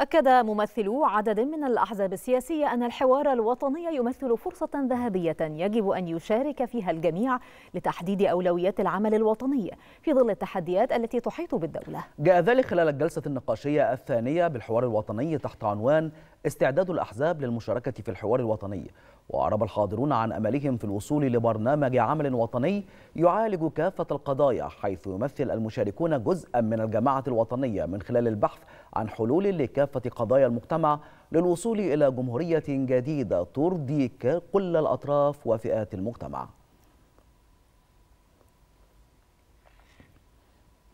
أكد ممثلو عدد من الأحزاب السياسية أن الحوار الوطني يمثل فرصة ذهبية يجب أن يشارك فيها الجميع لتحديد أولويات العمل الوطني في ظل التحديات التي تحيط بالدولة جاء ذلك خلال الجلسة النقاشية الثانية بالحوار الوطني تحت عنوان استعداد الأحزاب للمشاركة في الحوار الوطني وأعرب الحاضرون عن أملهم في الوصول لبرنامج عمل وطني يعالج كافة القضايا حيث يمثل المشاركون جزءا من الجماعة الوطنية من خلال البحث عن حلول لكافة قضايا المجتمع للوصول إلى جمهورية جديدة ترضي كل الأطراف وفئات المجتمع